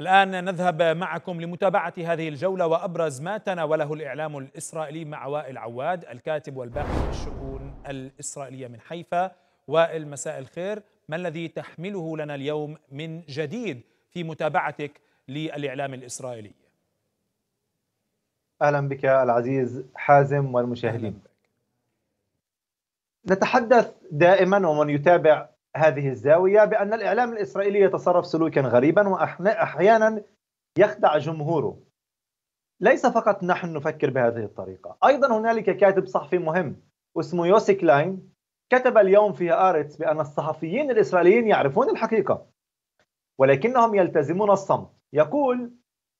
الآن نذهب معكم لمتابعة هذه الجولة وأبرز ما تناوله الإعلام الإسرائيلي مع وائل عواد الكاتب والباحث في الشؤون الإسرائيلية من حيفا وائل مساء الخير ما الذي تحمله لنا اليوم من جديد في متابعتك للإعلام الإسرائيلي أهلا بك العزيز حازم والمشاهدين نتحدث دائما ومن يتابع هذه الزاوية بأن الإعلام الإسرائيلي يتصرف سلوكا غريبا وأحيانا يخدع جمهوره ليس فقط نحن نفكر بهذه الطريقة أيضا هنالك كاتب صحفي مهم اسمه يوسي كلاين كتب اليوم في آرتس بأن الصحفيين الإسرائيليين يعرفون الحقيقة ولكنهم يلتزمون الصمت يقول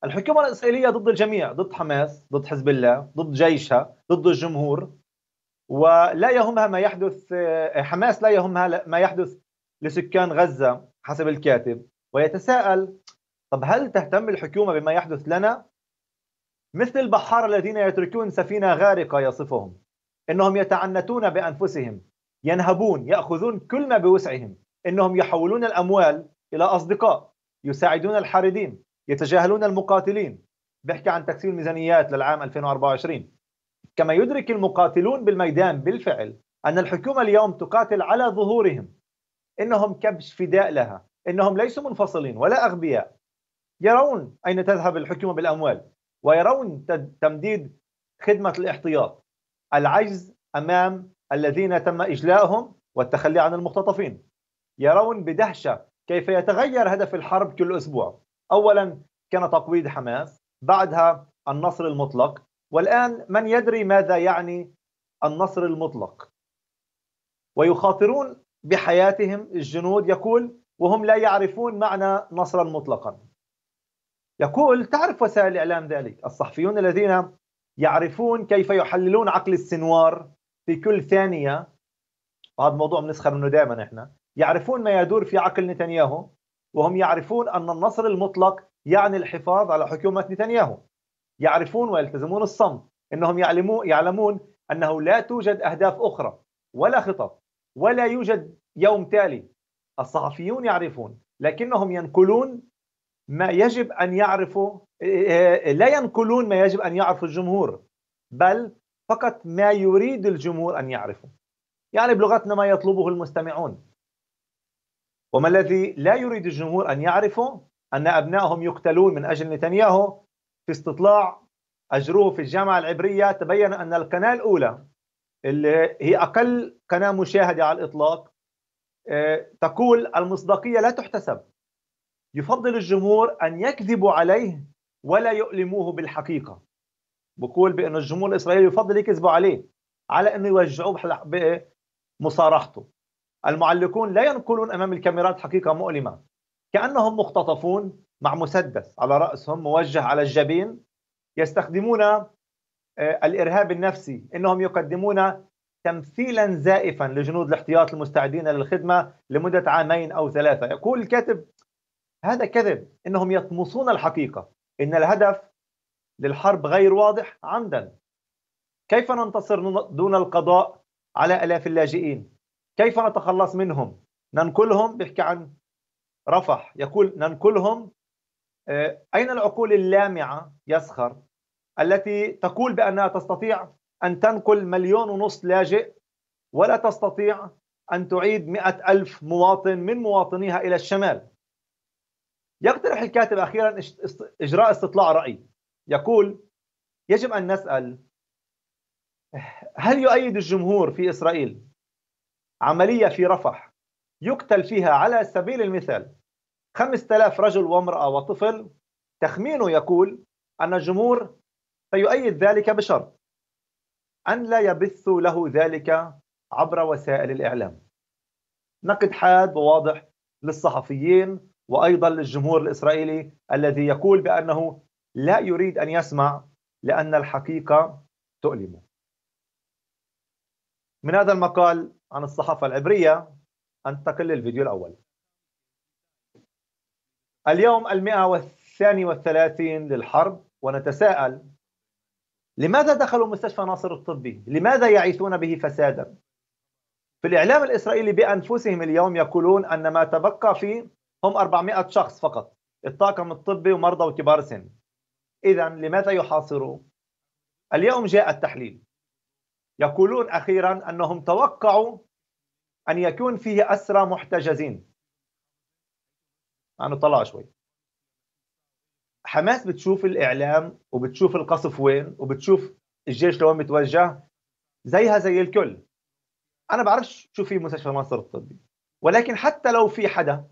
الحكومة الإسرائيلية ضد الجميع ضد حماس ضد حزب الله ضد جيشها ضد الجمهور ولا يهمها ما يحدث آه، حماس لا يهمها ما يحدث لسكان غزة حسب الكاتب ويتساءل طب هل تهتم الحكومة بما يحدث لنا؟ مثل البحار الذين يتركون سفينة غارقة يصفهم إنهم يتعنتون بأنفسهم ينهبون يأخذون كل ما بوسعهم إنهم يحولون الأموال إلى أصدقاء يساعدون الحاردين يتجاهلون المقاتلين بيحكي عن تكسير ميزانيات للعام 2024 كما يدرك المقاتلون بالميدان بالفعل أن الحكومة اليوم تقاتل على ظهورهم إنهم كبش فداء لها إنهم ليسوا منفصلين ولا أغبياء يرون أين تذهب الحكومة بالأموال ويرون تمديد خدمة الاحتياط العجز أمام الذين تم اجلائهم والتخلي عن المختطفين يرون بدهشة كيف يتغير هدف الحرب كل أسبوع أولا كان تقويض حماس بعدها النصر المطلق والآن من يدري ماذا يعني النصر المطلق ويخاطرون بحياتهم الجنود يقول وهم لا يعرفون معنى نصرا مطلقا يقول تعرف وسائل الإعلام ذلك الصحفيون الذين يعرفون كيف يحللون عقل السنوار في كل ثانية وهذا موضوع بنسخر منه دائما احنا يعرفون ما يدور في عقل نتنياهو وهم يعرفون أن النصر المطلق يعني الحفاظ على حكومة نتنياهو يعرفون ويلتزمون الصمت انهم يعلمون يعلمون انه لا توجد اهداف اخرى ولا خطط ولا يوجد يوم تالي الصحفيون يعرفون لكنهم ينقلون ما يجب ان يعرفوا آه، لا ينقلون ما يجب ان يعرفه الجمهور بل فقط ما يريد الجمهور ان يعرفه يعني بلغتنا ما يطلبه المستمعون وما الذي لا يريد الجمهور ان يعرفه ان ابنائهم يقتلون من اجل نتنياهو في استطلاع أجروه في الجامعة العبرية تبين أن القناة الأولى اللي هي أقل قناة مشاهدة على الإطلاق آه، تقول المصداقية لا تحتسب يفضل الجمهور أن يكذبوا عليه ولا يؤلموه بالحقيقة بقول بأن الجمهور الإسرائيلي يفضل يكذبوا عليه على أنه يوجعوه بمصارحته المعلقون لا ينقلون أمام الكاميرات حقيقة مؤلمة كأنهم مختطفون مع مسدس على رأسهم موجه على الجبين يستخدمون آه، الإرهاب النفسي إنهم يقدمون تمثيلا زائفا لجنود الاحتياط المستعدين للخدمة لمدة عامين أو ثلاثة يقول الكاتب هذا كذب إنهم يطمسون الحقيقة إن الهدف للحرب غير واضح عمدا كيف ننتصر دون القضاء على آلاف اللاجئين كيف نتخلص منهم ننقلهم بيحكي عن رفح يقول ننقلهم آه، أين العقول اللامعة يسخر التي تقول بأنها تستطيع أن تنقل مليون ونصف لاجئ ولا تستطيع أن تعيد مئة ألف مواطن من مواطنيها إلى الشمال يقترح الكاتب أخيرا إجراء استطلاع رأي يقول يجب أن نسأل هل يؤيد الجمهور في إسرائيل عملية في رفح يقتل فيها على سبيل المثال 5000 رجل وامرأة وطفل تخمينه يقول أن الجمهور سيؤيد ذلك بشرط أن لا يبثوا له ذلك عبر وسائل الإعلام نقد حاد وواضح للصحفيين وأيضا للجمهور الإسرائيلي الذي يقول بأنه لا يريد أن يسمع لأن الحقيقة تؤلمه من هذا المقال عن الصحافة العبرية أنتقل للفيديو الأول اليوم المئة والثاني والثلاثين للحرب ونتساءل لماذا دخلوا مستشفى ناصر الطبي؟ لماذا يعيثون به فسادا؟ في الإعلام الإسرائيلي بأنفسهم اليوم يقولون أن ما تبقى فيه هم 400 شخص فقط الطاقم الطبي ومرضى وكبار سن إذا لماذا يحاصروا؟ اليوم جاء التحليل يقولون أخيرا أنهم توقعوا أن يكون فيه أسرى محتجزين انا طلع شوي حماس بتشوف الاعلام وبتشوف القصف وين وبتشوف الجيش لوين متوجه زيها زي الكل انا بعرفش شو في مستشفى مصر الطبي ولكن حتى لو في حدا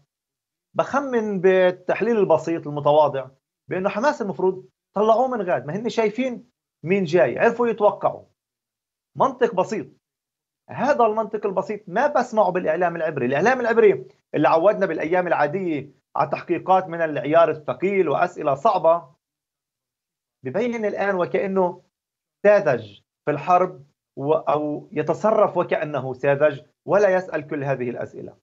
بخمن بالتحليل البسيط المتواضع بانه حماس المفروض طلعوه من غاد ما هن شايفين مين جاي عرفوا يتوقعوا منطق بسيط هذا المنطق البسيط ما بسمعه بالاعلام العبري الاعلام العبري اللي عودنا بالايام العاديه على تحقيقات من العيار الثقيل واسئله صعبه ببين الان وكانه ساذج في الحرب او يتصرف وكانه ساذج ولا يسال كل هذه الاسئله.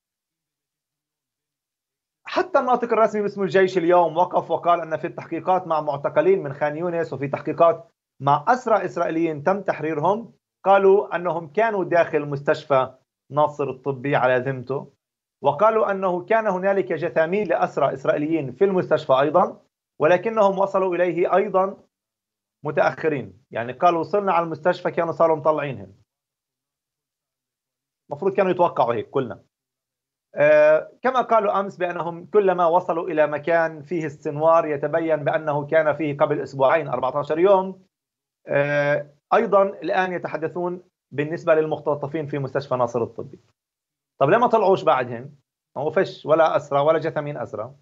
حتى الناطق الرسمي باسم الجيش اليوم وقف وقال ان في التحقيقات مع معتقلين من خان يونس وفي تحقيقات مع اسرى اسرائيليين تم تحريرهم قالوا انهم كانوا داخل مستشفى ناصر الطبي على ذمته وقالوا أنه كان هنالك جثامين لأسرى إسرائيليين في المستشفى أيضا ولكنهم وصلوا إليه أيضا متأخرين يعني قالوا وصلنا على المستشفى كانوا صاروا مطلعينهم المفروض كانوا يتوقعوا هيك كلنا آه كما قالوا أمس بأنهم كلما وصلوا إلى مكان فيه السنوار يتبين بأنه كان فيه قبل أسبوعين 14 يوم آه أيضا الآن يتحدثون بالنسبة للمختطفين في مستشفى ناصر الطبي طب ليه ما طلعوش بعدهم؟ هو فش ولا اسرى ولا جثمين اسرى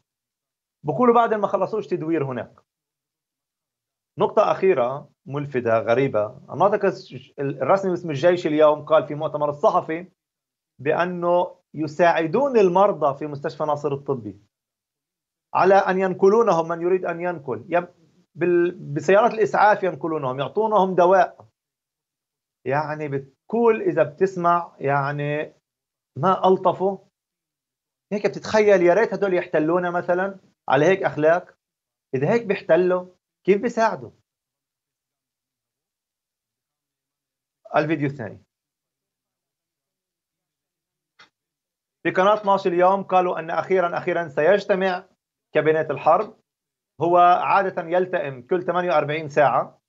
بقولوا بعد ما خلصوش تدوير هناك نقطة أخيرة ملفتة غريبة الناطق الرسمي باسم الجيش اليوم قال في مؤتمر الصحفي بأنه يساعدون المرضى في مستشفى ناصر الطبي على أن ينقلونهم من يريد أن ينقل بسيارات الإسعاف ينقلونهم يعطونهم دواء يعني بتقول إذا بتسمع يعني ما الطفوا هيك بتتخيل يا ريت هدول يحتلونا مثلا على هيك اخلاق اذا هيك بيحتلوا كيف بيساعدوا الفيديو الثاني في قناة 12 اليوم قالوا أن أخيرا أخيرا سيجتمع كابينات الحرب هو عادة يلتئم كل 48 ساعة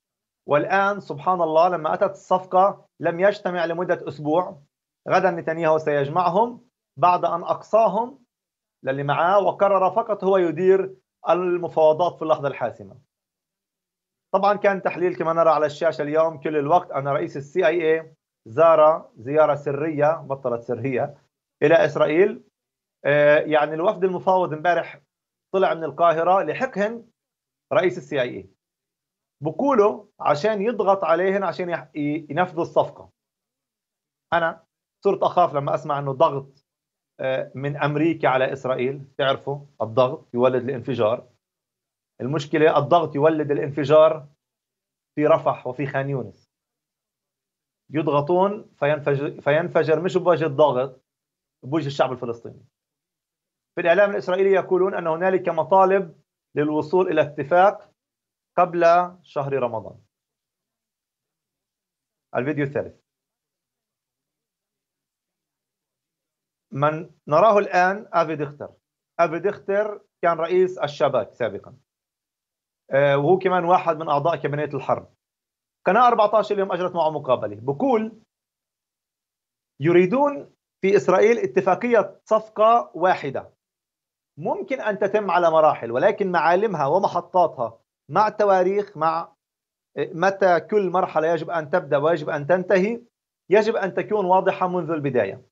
والآن سبحان الله لما أتت الصفقة لم يجتمع لمدة أسبوع غدا نتنياهو سيجمعهم بعد أن أقصاهم للي معاه وقرر فقط هو يدير المفاوضات في اللحظة الحاسمة طبعا كان تحليل كما نرى على الشاشة اليوم كل الوقت أن رئيس السي اي اي زار زيارة سرية بطلت سرية إلى إسرائيل آه، يعني الوفد المفاوض امبارح طلع من القاهرة لحقهن رئيس السي اي اي بقوله عشان يضغط عليهن عشان ينفذوا الصفقة أنا صرت اخاف لما اسمع انه ضغط آه، من امريكا على اسرائيل تعرفوا الضغط يولد الانفجار المشكله الضغط يولد الانفجار في رفح وفي خان يونس يضغطون فينفجر فينفجر مش بوجه الضغط بوجه الشعب الفلسطيني في الاعلام الاسرائيلي يقولون ان هنالك مطالب للوصول الى اتفاق قبل شهر رمضان الفيديو الثالث من نراه الآن أبي دختر أبي دختر كان رئيس الشباك سابقا آه، وهو كمان واحد من أعضاء كابينة الحرب قناة 14 اليوم أجرت معه مقابلة بقول يريدون في إسرائيل اتفاقية صفقة واحدة ممكن أن تتم على مراحل ولكن معالمها ومحطاتها مع التواريخ مع متى كل مرحلة يجب أن تبدأ ويجب أن تنتهي يجب أن تكون واضحة منذ البداية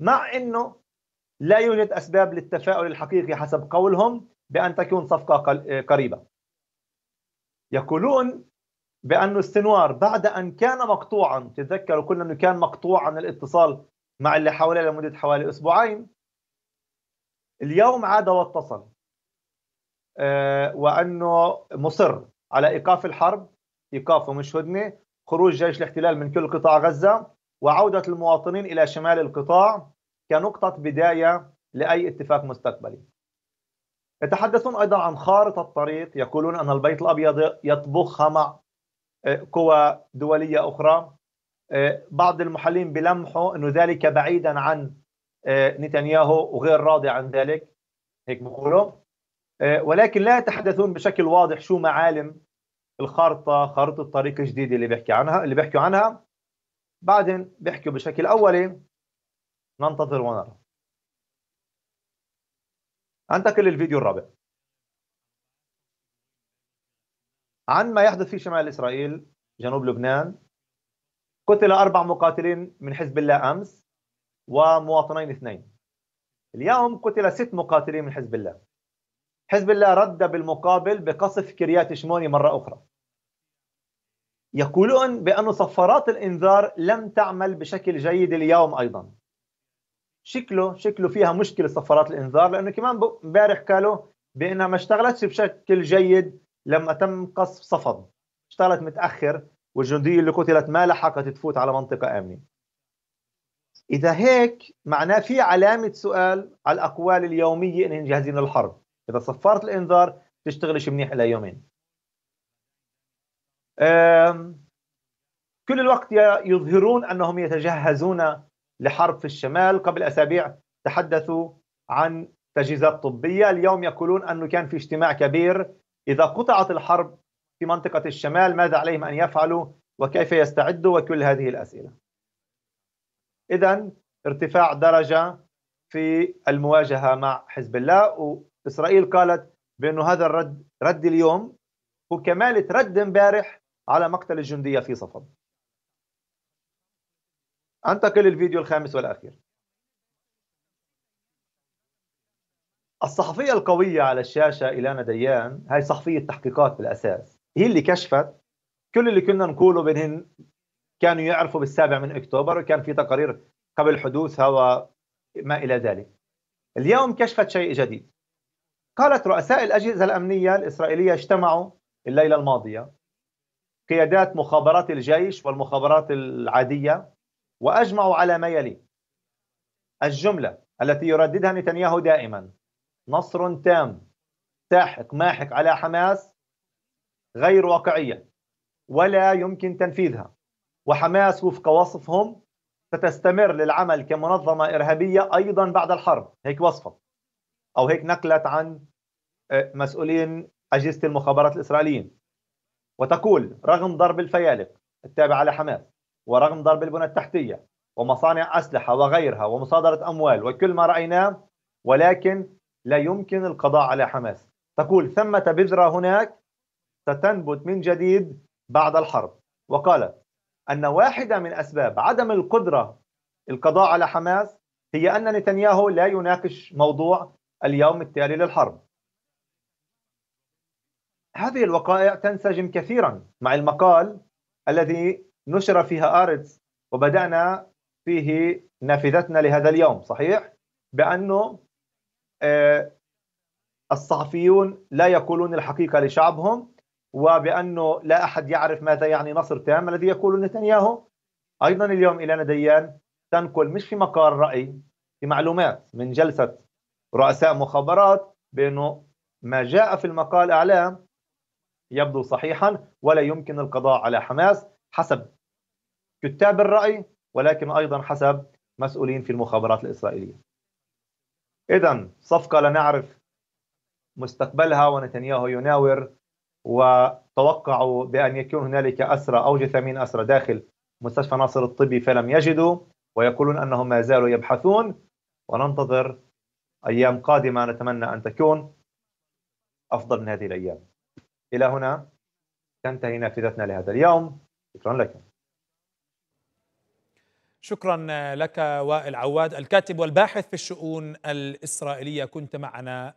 مع أنه لا يوجد أسباب للتفاؤل الحقيقي حسب قولهم بأن تكون صفقة آه، قريبة يقولون بأن السنوار بعد أن كان مقطوعا تتذكروا كنا أنه كان مقطوع عن الاتصال مع اللي حواليه لمدة حوالي أسبوعين اليوم عاد واتصل آه، وأنه مصر على إيقاف الحرب إيقاف ومش هدنة خروج جيش الاحتلال من كل قطاع غزة وعودة المواطنين إلى شمال القطاع كنقطة بداية لأي اتفاق مستقبلي يتحدثون أيضا عن خارطة طريق يقولون أن البيت الأبيض يطبخها مع آه، قوى دولية أخرى آه، بعض المحللين بلمحوا أن ذلك بعيدا عن آه، نتنياهو وغير راضي عن ذلك هيك بقولوا ولكن لا يتحدثون بشكل واضح شو معالم الخارطة خارطة الطريق الجديدة اللي بيحكي عنها اللي بيحكوا عنها بعدين بيحكوا بشكل اولي ننتظر ونرى انتقل للفيديو الرابع عن ما يحدث في شمال اسرائيل جنوب لبنان قتل اربع مقاتلين من حزب الله امس ومواطنين اثنين اليوم قتل ست مقاتلين من حزب الله حزب الله رد بالمقابل بقصف كريات شموني مره اخرى يقولون بأن صفارات الإنذار لم تعمل بشكل جيد اليوم أيضا شكله شكله فيها مشكلة صفارات الإنذار لأنه كمان امبارح قالوا بأنها ما اشتغلتش بشكل جيد لما تم قصف صفد اشتغلت متأخر والجندية اللي قتلت ما لحقت تفوت على منطقة آمنة إذا هيك معناه في علامة سؤال على الأقوال اليومية إنهم جاهزين للحرب إذا صفارة الإنذار تشتغلش منيح إلى يومين كل الوقت يظهرون انهم يتجهزون لحرب في الشمال قبل اسابيع تحدثوا عن تجهيزات طبيه اليوم يقولون انه كان في اجتماع كبير اذا قطعت الحرب في منطقه الشمال ماذا عليهم ان يفعلوا وكيف يستعدوا وكل هذه الاسئله اذا ارتفاع درجه في المواجهه مع حزب الله واسرائيل قالت بانه هذا الرد رد اليوم كمالة رد امبارح على مقتل الجندية في صفد أنتقل للفيديو الخامس والأخير الصحفية القوية على الشاشة إيلانا ديان هاي صحفية تحقيقات بالأساس هي اللي كشفت كل اللي كنا نقوله بينهن كانوا يعرفوا بالسابع من أكتوبر وكان في تقارير قبل حدوثها وما إلى ذلك اليوم كشفت شيء جديد قالت رؤساء الأجهزة الأمنية الإسرائيلية اجتمعوا الليلة الماضية قيادات مخابرات الجيش والمخابرات العادية وأجمعوا على ما يلي الجملة التي يرددها نتنياهو دائما نصر تام ساحق ماحق على حماس غير واقعية ولا يمكن تنفيذها وحماس وفق وصفهم ستستمر للعمل كمنظمة إرهابية أيضا بعد الحرب هيك وصفه أو هيك نقلت عن آه، مسؤولين أجهزة المخابرات الإسرائيليين وتقول رغم ضرب الفيالق التابعة لحماس ورغم ضرب البنى التحتية ومصانع أسلحة وغيرها ومصادرة أموال وكل ما رأيناه ولكن لا يمكن القضاء على حماس تقول ثمة بذرة هناك ستنبت من جديد بعد الحرب وقالت أن واحدة من أسباب عدم القدرة القضاء على حماس هي أن نتنياهو لا يناقش موضوع اليوم التالي للحرب هذه الوقائع تنسجم كثيرا مع المقال الذي نشر فيها آرتس وبدأنا فيه نافذتنا لهذا اليوم صحيح؟ بأنه آه، الصحفيون لا يقولون الحقيقة لشعبهم وبأنه لا أحد يعرف ماذا يعني نصر تام الذي يقول نتنياهو أيضا اليوم إلى ديان تنقل مش في مقال رأي في معلومات من جلسة رؤساء مخابرات بأنه ما جاء في المقال أعلام يبدو صحيحا ولا يمكن القضاء على حماس حسب كتاب الرأي ولكن أيضا حسب مسؤولين في المخابرات الإسرائيلية إذا صفقة لا نعرف مستقبلها ونتنياهو يناور وتوقعوا بأن يكون هنالك أسرى أو جثامين أسرى داخل مستشفى ناصر الطبي فلم يجدوا ويقولون أنهم ما زالوا يبحثون وننتظر أيام قادمة نتمنى أن تكون أفضل من هذه الأيام إلى هنا تنتهي نافذتنا لهذا اليوم شكرا لكم شكرا لك وائل عواد الكاتب والباحث في الشؤون الإسرائيلية كنت معنا